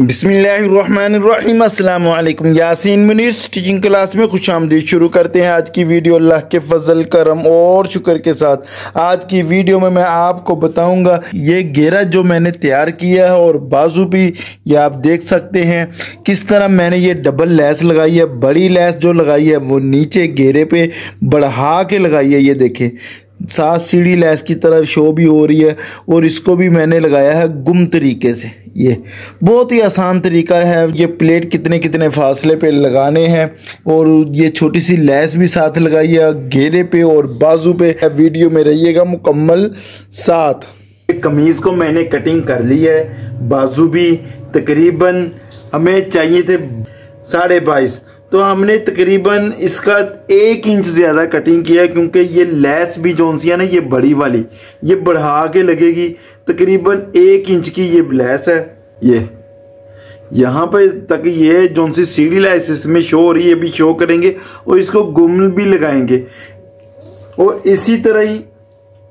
बिसमीम Yasin Yasin Munir teaching class में खुश आमदी शुरू करते हैं आज की वीडियो अल्लाह के फजल करम और शुक्र के साथ आज की वीडियो में मैं आपको बताऊंगा ये घेरा जो मैंने तैयार किया है और बाजू भी ये आप देख सकते हैं किस तरह मैंने ये डबल लैस लगाई है बड़ी लैस जो लगाई है वो नीचे घेरे पे बढ़ा के लगाई है ये देखें साथ सीढ़ी लैस की तरफ शो भी हो रही है और इसको भी मैंने लगाया है गुम तरीके से ये बहुत ही आसान तरीका है ये प्लेट कितने कितने फासले पे लगाने हैं और ये छोटी सी लैस भी साथ लगाई है घेरे पे और बाजू पे है वीडियो में रहिएगा मुकम्मल साथ कमीज़ को मैंने कटिंग कर ली है बाजू भी तकरीबन हमें चाहिए थे साढ़े बाईस तो हमने तकरीबन इसका एक इंच ज़्यादा कटिंग किया क्योंकि ये लेस भी जो सी है ना ये बड़ी वाली ये बढ़ा के लगेगी तकरीबन एक इंच की ये लेस है ये यहाँ पर तक ये जो सी सीढ़ी लैस इसमें शो हो रही है भी शो करेंगे और इसको गुम भी लगाएंगे और इसी तरह ही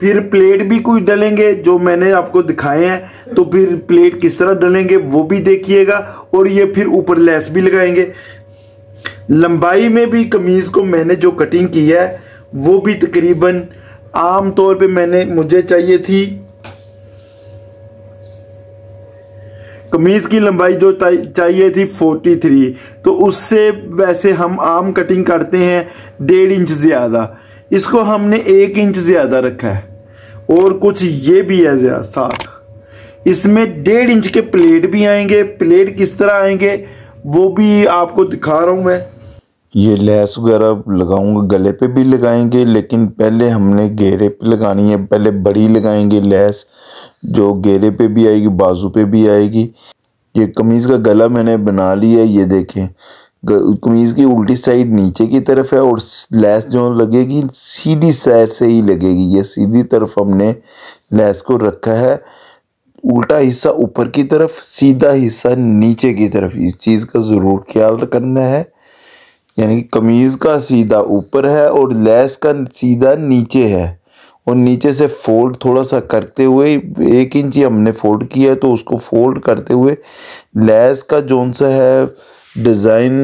फिर प्लेट भी कुछ डलेंगे जो मैंने आपको दिखाए हैं तो फिर प्लेट किस तरह डलेंगे वो भी देखिएगा और ये फिर ऊपर लेस भी लगाएंगे लंबाई में भी कमीज़ को मैंने जो कटिंग की है वो भी तकरीबन आम तौर पे मैंने मुझे चाहिए थी कमीज़ की लंबाई जो चाहिए थी 43 तो उससे वैसे हम आम कटिंग करते हैं डेढ़ इंच ज़्यादा इसको हमने एक इंच ज़्यादा रखा है और कुछ ये भी है ज़्यादा साथ इसमें डेढ़ इंच के प्लेट भी आएंगे प्लेट किस तरह आएंगे वो भी आपको दिखा रहा हूँ मैं ये लैस वगैरह लगाऊंगा गले पे भी लगाएंगे लेकिन पहले हमने घेरे पे लगानी है पहले बड़ी लगाएंगे लैस जो घेरे पे भी आएगी बाजू पे भी आएगी ये कमीज़ का गला मैंने बना लिया है ये देखें कमीज़ की उल्टी साइड नीचे की तरफ है और लैस जो लगेगी सीधी साइड से ही लगेगी ये सीधी तरफ हमने लैस को रखा है उल्टा हिस्सा ऊपर की तरफ सीधा हिस्सा नीचे की तरफ इस चीज़ का ज़रूर ख्याल करना है यानी कि कमीज़ का सीधा ऊपर है और लेस का सीधा नीचे है और नीचे से फोल्ड थोड़ा सा करते हुए एक इंच ही हमने फोल्ड किया है तो उसको फोल्ड करते हुए लेस का जौन सा है डिज़ाइन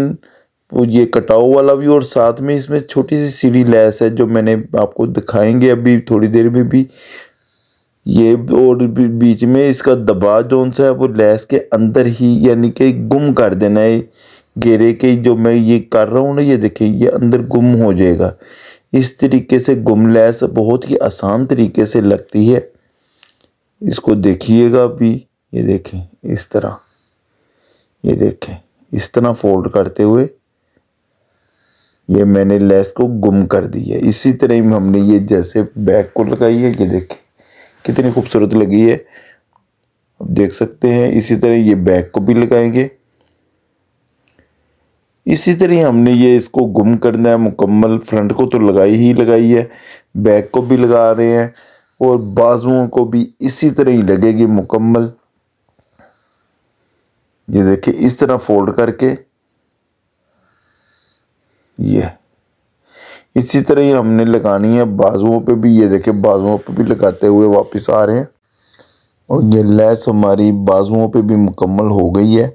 ये कटाओ वाला भी और साथ में इसमें छोटी सी सीढ़ी लेस है जो मैंने आपको दिखाएंगे अभी थोड़ी देर में भी ये और बीच में इसका दबाव जौन सा है वो लेस के अंदर ही यानी कि गुम कर देना है घेरे के जो मैं ये कर रहा हूँ ना ये देखिए ये अंदर गुम हो जाएगा इस तरीके से गुम लैस बहुत ही आसान तरीके से लगती है इसको देखिएगा अभी ये देखें इस तरह ये देखें इस तरह फोल्ड करते हुए ये मैंने लेस को गुम कर दी है इसी तरह ही हमने ये जैसे बैक को लगाई है ये देखें कितनी खूबसूरत लगी है अब देख सकते हैं इसी तरह ये बैक को भी लगाएंगे इसी तरह हमने ये इसको गुम करना है मुकम्मल फ्रंट को तो लगाई ही लगाई है बैक को भी लगा रहे हैं और बाजुओं को भी इसी तरह ही लगेगी मुकम्मल ये देखिए इस तरह फोल्ड करके ये इसी तरह ही हमने लगानी है बाजुओं पे भी ये देखे बाजुओं पे भी लगाते हुए वापस आ रहे हैं और ये लैस हमारी बाजुओं पे भी मुकम्मल हो गई है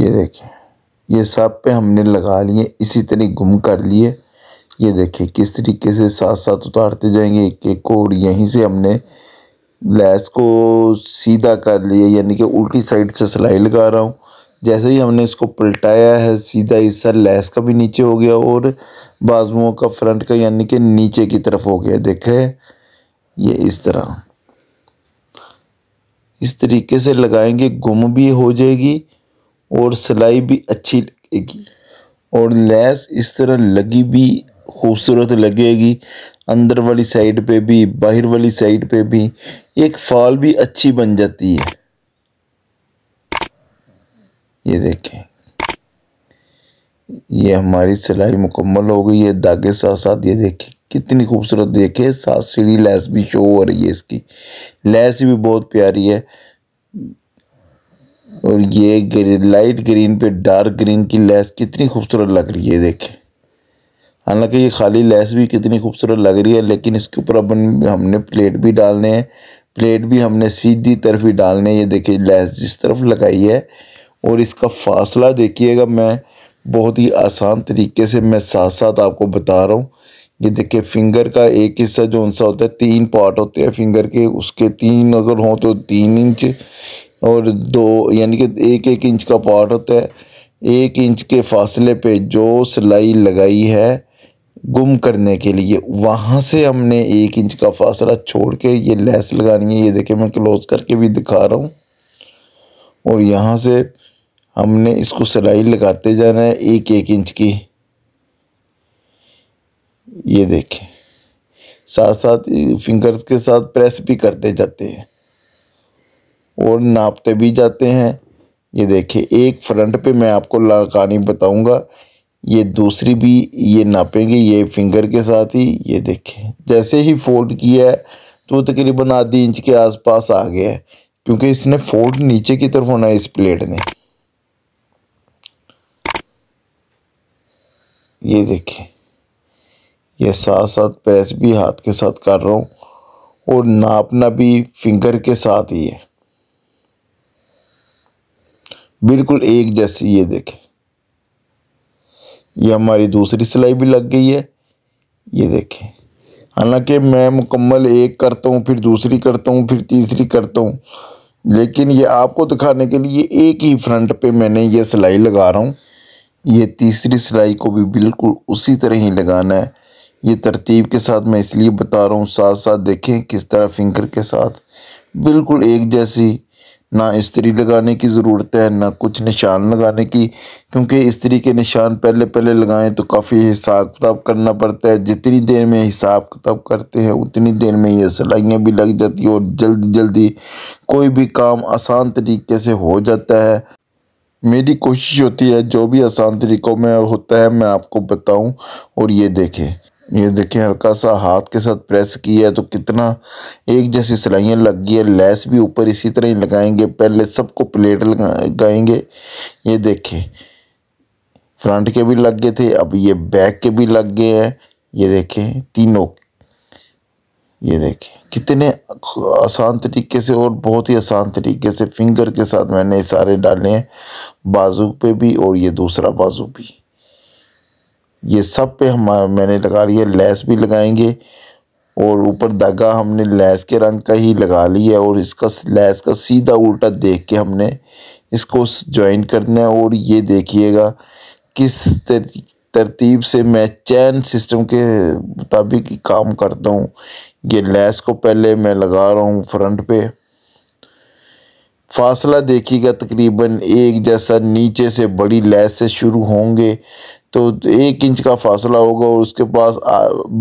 ये देखिए ये सब पे हमने लगा लिए इसी तरह गुम कर लिए ये देखिए किस तरीके से साथ साथ उतारते जाएंगे एक एक को और यहीं से हमने लैस को सीधा कर लिया यानी कि उल्टी साइड से सिलाई लगा रहा हूँ जैसे ही हमने इसको पलटाया है सीधा हिस्सा लैस का भी नीचे हो गया और बाजुओं का फ्रंट का यानी कि नीचे की तरफ हो गया देखे ये इस तरह इस तरीके से लगाएंगे गुम भी हो जाएगी और सिलाई भी अच्छी लगेगी और लैस इस तरह लगी भी खूबसूरत लगेगी अंदर वाली साइड पे भी बाहर वाली साइड पे भी एक फॉल भी अच्छी बन जाती है ये देखें ये हमारी सिलाई मुकम्मल हो गई है धागे साथ साथ ये देखें कितनी खूबसूरत देखे सात सीढ़ी लैस भी शो हो रही है इसकी लैस भी बहुत प्यारी है और ये ग्री, लाइट ग्रीन पे डार्क ग्रीन की लेस कितनी खूबसूरत लग रही है देखें हालांकि ये खाली लेस भी कितनी खूबसूरत लग रही है लेकिन इसके ऊपर अपन हमने प्लेट भी डालने हैं प्लेट भी हमने सीधी तरफ ही डालने ये देखिए लेस जिस तरफ लगाई है और इसका फासला देखिएगा मैं बहुत ही आसान तरीके से मैं साथ साथ आपको बता रहा हूँ ये देखिए फिंगर का एक हिस्सा जो उनसा होता है तीन पार्ट होते हैं फिंगर के उसके तीन अगर हों तो तीन इंच और दो यानी कि एक एक इंच का पार्ट होता है एक इंच के फासले पे जो सिलाई लगाई है गुम करने के लिए वहाँ से हमने एक इंच का फासला छोड़ के ये लेस लगानी है ये देखें मैं क्लोज़ करके भी दिखा रहा हूँ और यहाँ से हमने इसको सिलाई लगाते जाना है एक एक इंच की ये देखें साथ साथ फिंगर्स के साथ प्रेस भी करते जाते हैं और नापते भी जाते हैं ये देखिए एक फ्रंट पे मैं आपको लगानी बताऊंगा ये दूसरी भी ये नापेंगे ये फिंगर के साथ ही ये देखें जैसे ही फोल्ड किया है तो तकरीबन आधी इंच के आसपास आ गया है क्योंकि इसने फोल्ड नीचे की तरफ होना है इस प्लेट ने ये देखें ये साथ साथ प्रेस भी हाथ के साथ कर रहा हूँ और नापना भी फिंगर के साथ ही है बिल्कुल एक जैसी ये देखें ये हमारी दूसरी सिलाई भी लग गई है ये देखें हालांकि मैं मुकम्मल एक करता हूँ फिर दूसरी करता हूँ फिर तीसरी करता हूँ लेकिन ये आपको दिखाने के लिए एक ही फ्रंट पे मैंने ये सिलाई लगा रहा हूँ ये तीसरी सिलाई को भी बिल्कुल उसी तरह ही लगाना है ये तरतीब के साथ मैं इसलिए बता रहा हूँ साथ साथ देखें किस तरह फिंगर के साथ बिल्कुल एक जैसी ना इस्त्री लगाने की ज़रूरत है ना कुछ निशान लगाने की क्योंकि इस्त्री के निशान पहले पहले लगाएं तो काफ़ी हिसाब किताब करना पड़ता है जितनी देर में हिसाब किताब करते हैं उतनी देर में ये सिलाइयाँ भी लग जाती हैं और जल्दी जल्दी कोई भी काम आसान तरीके से हो जाता है मेरी कोशिश होती है जो भी आसान तरीक़ों में होता है मैं आपको बताऊँ और ये देखें ये देखिए हल्का सा हाथ के साथ प्रेस किया है तो कितना एक जैसी सिलाइयाँ लग गई है लेस भी ऊपर इसी तरह ही लगाएंगे पहले सबको प्लेट लगाएंगे ये देखें फ्रंट के भी लग गए थे अब ये बैक के भी लग गए हैं ये देखें तीनों ये देखें कितने आसान तरीके से और बहुत ही आसान तरीके से फिंगर के साथ मैंने सारे डाले हैं बाजू पे भी और ये दूसरा बाजू भी ये सब पे हम मैंने लगा लिया लेस भी लगाएंगे और ऊपर धागा हमने लेस के रंग का ही लगा लिया और इसका लेस का सीधा उल्टा देख के हमने इसको ज्वाइन करना है और ये देखिएगा किस तरतीब से मैं चैन सिस्टम के मुताबिक काम करता हूँ ये लेस को पहले मैं लगा रहा हूँ फ्रंट पे फासला देखिएगा तकरीबन एक जैसा नीचे से बड़ी लैस से शुरू होंगे तो एक इंच का फासला होगा और उसके पास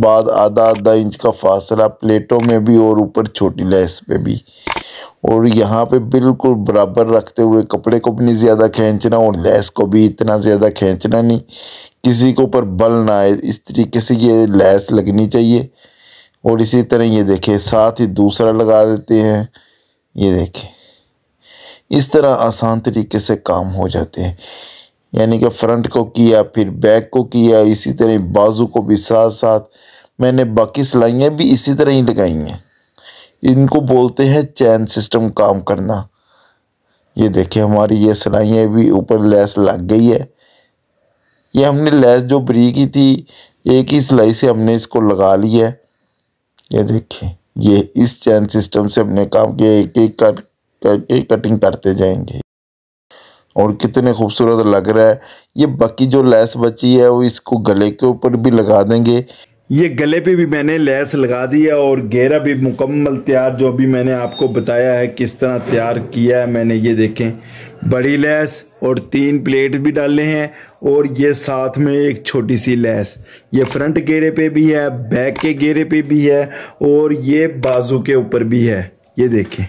बाद आधा आधा इंच का फासला प्लेटों में भी और ऊपर छोटी लैस पे भी और यहाँ पे बिल्कुल बराबर रखते हुए कपड़े को भी नहीं ज़्यादा खींचना और लैस को भी इतना ज़्यादा खींचना नहीं किसी को ऊपर बल ना आए इस तरीके से ये लैस लगनी चाहिए और इसी तरह ये देखें साथ ही दूसरा लगा देते हैं ये देखें इस तरह आसान तरीके से काम हो जाते हैं यानी कि फ्रंट को किया फिर बैक को किया इसी तरह बाजू को भी साथ साथ मैंने बाकी सिलाइयाँ भी इसी तरह ही लगाई हैं इनको बोलते हैं चैन सिस्टम काम करना ये देखिए हमारी ये सिलाइयाँ भी ऊपर लैस लग गई है ये हमने लैस जो ब्री की थी एक ही सिलाई से हमने इसको लगा लिया है ये देखिए ये इस चैन सिस्टम से हमने काम किया एक एक कर करके कटिंग करते जाएंगे और कितने खूबसूरत लग रहा है ये बाकी जो लेस बची है वो इसको गले के ऊपर भी लगा देंगे ये गले पे भी मैंने लेस लगा दी है और घेरा भी मुकम्मल तैयार जो अभी मैंने आपको बताया है किस तरह तैयार किया है मैंने ये देखें बड़ी लेस और तीन प्लेट भी डाले हैं और ये साथ में एक छोटी सी लेस ये फ्रंट घेरे पे भी है बैक के घेरे पे भी है और ये बाजू के ऊपर भी है ये देखें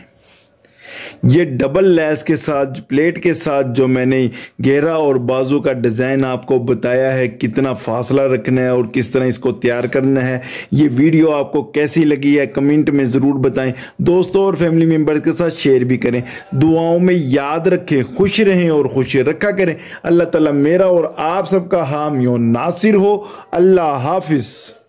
ये डबल लेस के साथ प्लेट के साथ जो मैंने घेरा और बाजू का डिज़ाइन आपको बताया है कितना फासला रखना है और किस तरह इसको तैयार करना है ये वीडियो आपको कैसी लगी है कमेंट में ज़रूर बताएं दोस्तों और फैमिली मेम्बर के साथ शेयर भी करें दुआओं में याद रखें खुश रहें और खुश रखा करें अल्लाह ताला मेरा और आप सबका हाम और नासिर हो अल्लाह हाफिज़